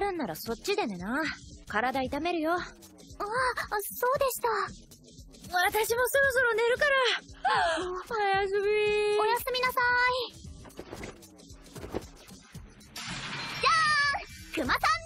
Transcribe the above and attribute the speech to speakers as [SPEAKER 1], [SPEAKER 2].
[SPEAKER 1] あるんならそっちでな。体痛めるよ。ああ、そう
[SPEAKER 2] でした。私もそろそろ寝るから。おやすみおやす
[SPEAKER 3] みなさい。じゃーん熊さん